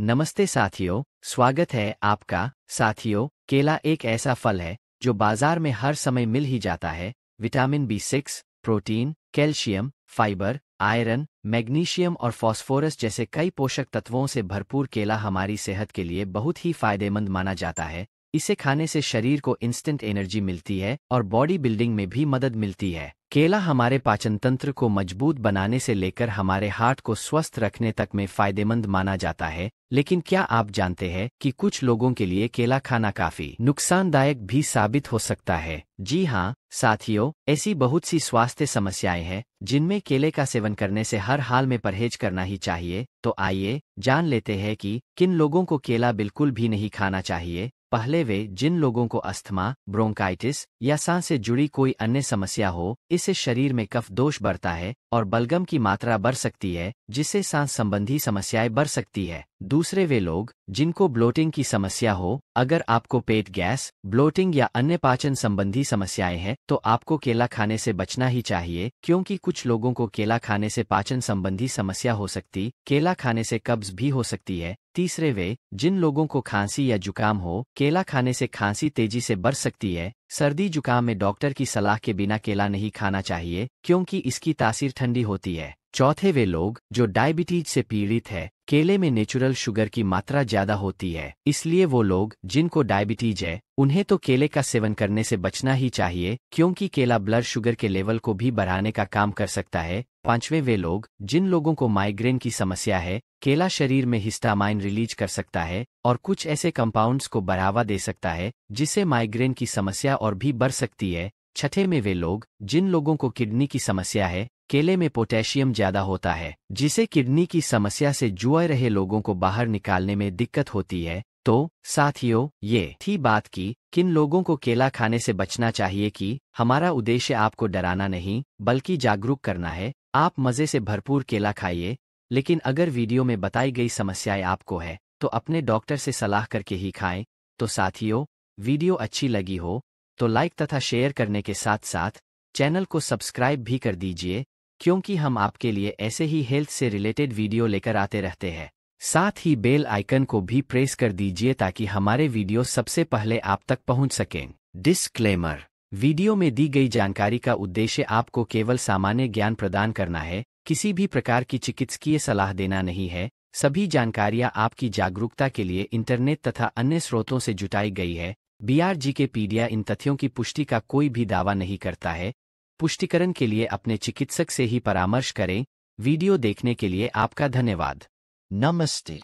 नमस्ते साथियों स्वागत है आपका साथियों केला एक ऐसा फल है जो बाजार में हर समय मिल ही जाता है vitamin B six protein calcium fibre iron magnesium और फास्फोरस जैसे कई पोषक तत्वों से भरपूर केला हमारी सेहत के लिए बहुत ही फायदेमंद माना जाता है इसे खाने से शरीर को इंस्टेंट एनर्जी मिलती है और बॉडी बिल्डिंग में भी मदद मिलती है केला हमारे पाचन तंत्र को मजबूत बनाने से लेकर हमारे हार्ट को स्वस्थ रखने तक में फायदेमंद माना जाता है लेकिन क्या आप जानते हैं कि कुछ लोगों के लिए केला खाना काफी नुकसानदायक भी साबित हो सकता है जी हाँ साथियों ऐसी बहुत सी स्वास्थ्य समस्याएं हैं जिनमें केले का सेवन करने से हर हाल में परहेज करना ही चाहिए तो आइए जान लेते हैं कि किन लोगों को केला बिल्कुल भी नहीं खाना चाहिए पहले वे जिन लोगों को अस्थमा ब्रोंकाइटिस या सांस से जुड़ी कोई अन्य समस्या हो इससे शरीर में कफ दोष बढ़ता है और बलगम की मात्रा बढ़ सकती है जिससे सांस संबंधी समस्याएं बढ़ सकती है दूसरे वे लोग जिनको ब्लोटिंग की समस्या हो अगर आपको पेट गैस ब्लोटिंग या अन्य पाचन संबंधी समस्याएं हैं तो आपको केला खाने से बचना ही चाहिए क्योंकि कुछ लोगों को केला खाने से पाचन संबंधी समस्या हो सकती केला खाने से कब्ज भी हो सकती है तीसरे वे जिन लोगों को खांसी या जुकाम हो केला खाने से खांसी तेजी से बढ़ सकती है सर्दी जुकाम में डॉक्टर की सलाह के बिना केला नहीं खाना चाहिए क्योंकि इसकी तासीर ठंडी होती है चौथे वे लोग जो डायबिटीज से पीड़ित है केले में नेचुरल शुगर की मात्रा ज्यादा होती है इसलिए वो लोग जिनको डायबिटीज है उन्हें तो केले का सेवन करने से बचना ही चाहिए क्योंकि केला ब्लड शुगर के लेवल को भी बढ़ाने का काम कर सकता है पांचवें वे लोग जिन लोगों को माइग्रेन की समस्या है केला शरीर में हिस्टामाइन रिलीज कर सकता है और कुछ ऐसे कंपाउंड्स को बढ़ावा दे सकता है जिससे माइग्रेन की समस्या और भी बढ़ सकती है छठे में वे लोग जिन लोगों को किडनी की समस्या है केले में पोटेशियम ज्यादा होता है जिसे किडनी की समस्या से जुआ रहे लोगों को बाहर निकालने में दिक्कत होती है तो साथियों ये थी बात की किन लोगों को केला खाने से बचना चाहिए कि हमारा उद्देश्य आपको डराना नहीं बल्कि जागरूक करना है आप मज़े से भरपूर केला खाइए लेकिन अगर वीडियो में बताई गई समस्याएं आपको है तो अपने डॉक्टर से सलाह करके ही खाएं तो साथियों वीडियो अच्छी लगी हो तो लाइक तथा शेयर करने के साथ साथ चैनल को सब्सक्राइब भी कर दीजिए क्योंकि हम आपके लिए ऐसे ही हेल्थ से रिलेटेड वीडियो लेकर आते रहते हैं साथ ही बेल आइकन को भी प्रेस कर दीजिए ताकि हमारे वीडियो सबसे पहले आप तक पहुंच सकें डिस्क्लेमर वीडियो में दी गई जानकारी का उद्देश्य आपको केवल सामान्य ज्ञान प्रदान करना है किसी भी प्रकार की चिकित्सकीय सलाह देना नहीं है सभी जानकारियां आपकी जागरूकता के लिए इंटरनेट तथा अन्य स्रोतों से जुटाई गई है बीआरजी के पीडिया इन तथ्यों की पुष्टि का कोई भी दावा नहीं करता है पुष्टिकरण के लिए अपने चिकित्सक से ही परामर्श करें वीडियो देखने के लिए आपका धन्यवाद नमस्ते